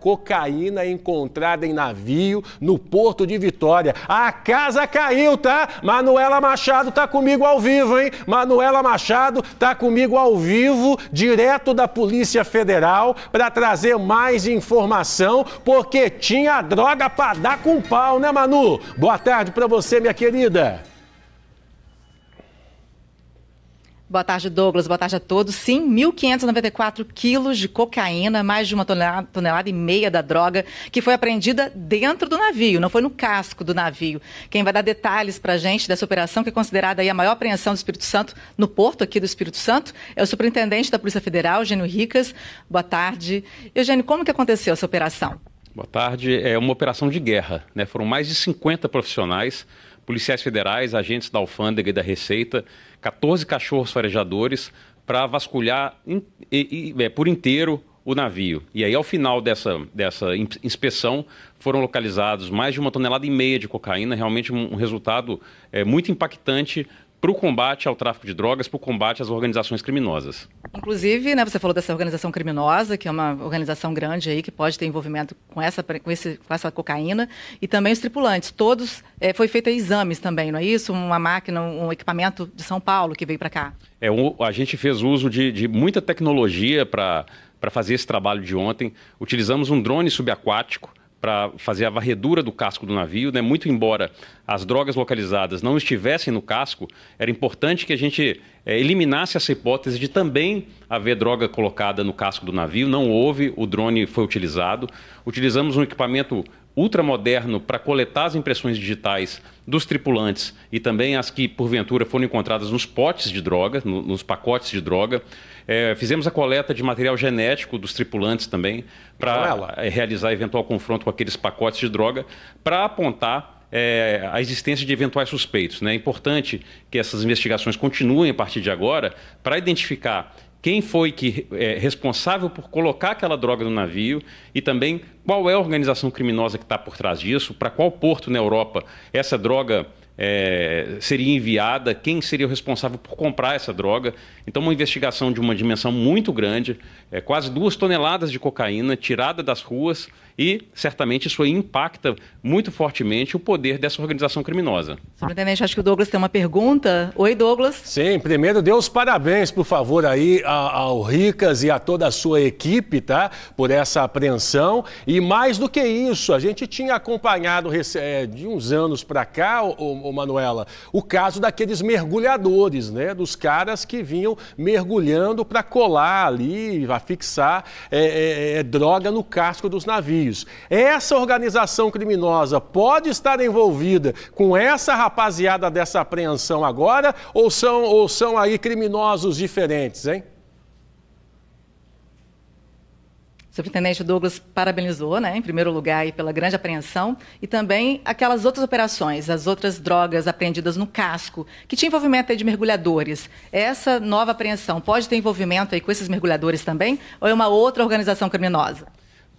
cocaína encontrada em navio no porto de Vitória. A casa caiu, tá? Manuela Machado tá comigo ao vivo, hein? Manuela Machado tá comigo ao vivo, direto da Polícia Federal, para trazer mais informação, porque tinha droga para dar com pau, né, Manu? Boa tarde para você, minha querida. Boa tarde, Douglas. Boa tarde a todos. Sim, 1.594 quilos de cocaína, mais de uma tonelada, tonelada, e meia da droga, que foi apreendida dentro do navio, não foi no casco do navio. Quem vai dar detalhes para a gente dessa operação, que é considerada a maior apreensão do Espírito Santo, no porto aqui do Espírito Santo, é o superintendente da Polícia Federal, Eugênio Ricas. Boa tarde. Eugênio, como que aconteceu essa operação? Boa tarde. É uma operação de guerra. Né? Foram mais de 50 profissionais policiais federais, agentes da alfândega e da Receita, 14 cachorros farejadores para vasculhar in, e, e, é, por inteiro o navio. E aí, ao final dessa, dessa inspeção, foram localizados mais de uma tonelada e meia de cocaína, realmente um, um resultado é, muito impactante para o combate ao tráfico de drogas, para o combate às organizações criminosas. Inclusive, né, você falou dessa organização criminosa, que é uma organização grande aí, que pode ter envolvimento com essa, com esse, com essa cocaína, e também os tripulantes. Todos, é, foi feito exames também, não é isso? Uma máquina, um equipamento de São Paulo que veio para cá. É, a gente fez uso de, de muita tecnologia para fazer esse trabalho de ontem. Utilizamos um drone subaquático, para fazer a varredura do casco do navio, né? Muito embora as drogas localizadas não estivessem no casco, era importante que a gente é, eliminasse essa hipótese de também haver droga colocada no casco do navio. Não houve, o drone foi utilizado. Utilizamos um equipamento ultramoderno para coletar as impressões digitais dos tripulantes e também as que, porventura, foram encontradas nos potes de droga, nos pacotes de droga. É, fizemos a coleta de material genético dos tripulantes também para é, realizar eventual confronto com aqueles pacotes de droga para apontar é, a existência de eventuais suspeitos. Né? É importante que essas investigações continuem a partir de agora para identificar quem foi que é responsável por colocar aquela droga no navio e também qual é a organização criminosa que está por trás disso, para qual porto na Europa essa droga é, seria enviada, quem seria o responsável por comprar essa droga. Então, uma investigação de uma dimensão muito grande, é, quase duas toneladas de cocaína tirada das ruas e certamente isso impacta muito fortemente o poder dessa organização criminosa. acho que o Douglas tem uma pergunta. Oi, Douglas. Sim, primeiro dê os parabéns, por favor, aí ao Ricas e a toda a sua equipe, tá? Por essa apreensão. E mais do que isso, a gente tinha acompanhado é, de uns anos para cá, o Manuela, o caso daqueles mergulhadores, né? Dos caras que vinham mergulhando para colar ali, para fixar é, é, é, droga no casco dos navios. Essa organização criminosa pode estar envolvida com essa rapaziada dessa apreensão agora ou são, ou são aí criminosos diferentes, hein? O superintendente Douglas parabenizou, né, em primeiro lugar, pela grande apreensão e também aquelas outras operações, as outras drogas apreendidas no casco, que tinha envolvimento de mergulhadores. Essa nova apreensão pode ter envolvimento aí com esses mergulhadores também ou é uma outra organização criminosa?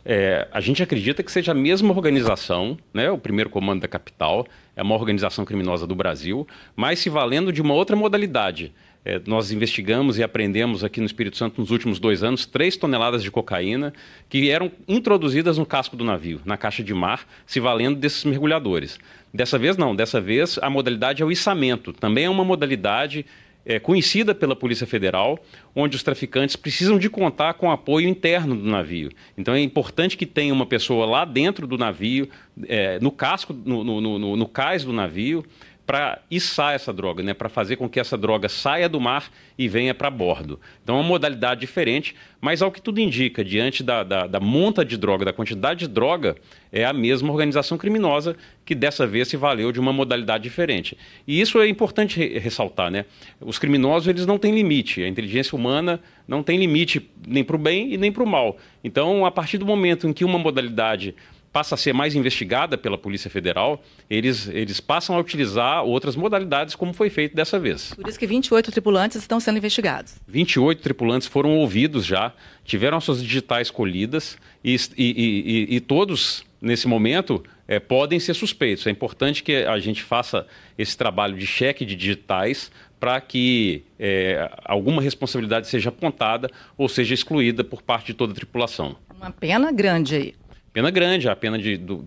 É, a gente acredita que seja a mesma organização, né? o primeiro comando da capital, é uma organização criminosa do Brasil, mas se valendo de uma outra modalidade. É, nós investigamos e aprendemos aqui no Espírito Santo nos últimos dois anos três toneladas de cocaína que eram introduzidas no casco do navio, na caixa de mar, se valendo desses mergulhadores. Dessa vez, não, dessa vez a modalidade é o içamento, também é uma modalidade é, conhecida pela Polícia Federal, onde os traficantes precisam de contar com apoio interno do navio. Então é importante que tenha uma pessoa lá dentro do navio, é, no casco, no, no, no, no cais do navio, para içar essa droga, né? para fazer com que essa droga saia do mar e venha para bordo. Então é uma modalidade diferente, mas ao que tudo indica, diante da, da, da monta de droga, da quantidade de droga, é a mesma organização criminosa que dessa vez se valeu de uma modalidade diferente. E isso é importante re ressaltar, né? Os criminosos eles não têm limite, a inteligência humana não tem limite nem para o bem e nem para o mal. Então, a partir do momento em que uma modalidade passa a ser mais investigada pela Polícia Federal, eles, eles passam a utilizar outras modalidades, como foi feito dessa vez. Por isso que 28 tripulantes estão sendo investigados. 28 tripulantes foram ouvidos já, tiveram suas digitais colhidas e, e, e, e todos, nesse momento, é, podem ser suspeitos. É importante que a gente faça esse trabalho de cheque de digitais para que é, alguma responsabilidade seja apontada ou seja excluída por parte de toda a tripulação. Uma pena grande aí. Pena grande, a pena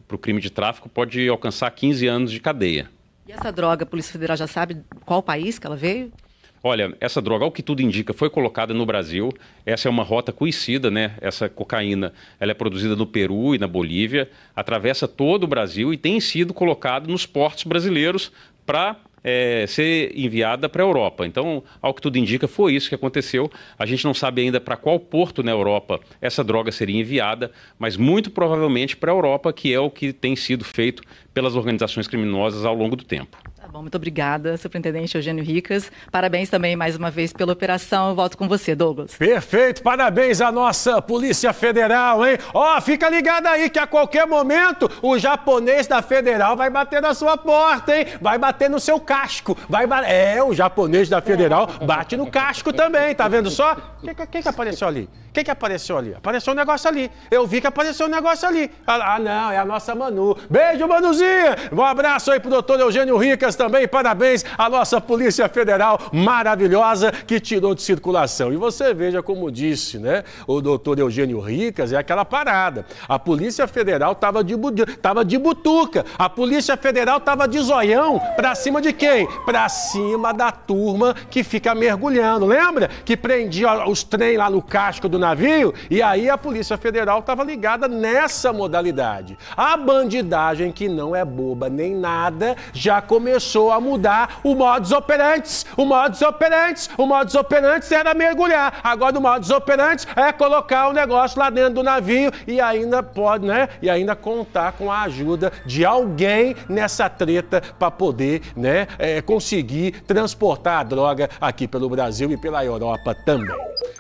para o crime de tráfico pode alcançar 15 anos de cadeia. E essa droga, a Polícia Federal já sabe qual país que ela veio? Olha, essa droga, ao que tudo indica, foi colocada no Brasil. Essa é uma rota conhecida, né? Essa cocaína, ela é produzida no Peru e na Bolívia, atravessa todo o Brasil e tem sido colocada nos portos brasileiros para é, ser enviada para a Europa. Então, ao que tudo indica, foi isso que aconteceu. A gente não sabe ainda para qual porto na Europa essa droga seria enviada, mas muito provavelmente para a Europa, que é o que tem sido feito pelas organizações criminosas ao longo do tempo bom, muito obrigada, Superintendente Eugênio Ricas. Parabéns também mais uma vez pela operação. Eu volto com você, Douglas. Perfeito, parabéns à nossa Polícia Federal, hein? Ó, oh, fica ligado aí que a qualquer momento o japonês da Federal vai bater na sua porta, hein? Vai bater no seu casco. Vai ba... É, o japonês da Federal bate no casco também, tá vendo só? Quem que, que apareceu ali? Quem que, que apareceu ali? Apareceu um negócio ali. Eu vi que apareceu um negócio ali. Ah, ah não, é a nossa Manu. Beijo, Manuzinha! Um abraço aí pro doutor Eugênio Ricas também também parabéns à nossa Polícia Federal maravilhosa que tirou de circulação. E você veja como disse, né? O doutor Eugênio Ricas é aquela parada. A Polícia Federal estava de, tava de butuca. A Polícia Federal estava de zoião. Para cima de quem? Para cima da turma que fica mergulhando. Lembra? Que prendia os trem lá no casco do navio? E aí a Polícia Federal estava ligada nessa modalidade. A bandidagem, que não é boba nem nada, já começou começou a mudar o modus operantes. O modus operantes, o modus operantes era mergulhar. Agora o modus operantes é colocar o negócio lá dentro do navio e ainda pode, né? E ainda contar com a ajuda de alguém nessa treta para poder, né, é, conseguir transportar a droga aqui pelo Brasil e pela Europa também.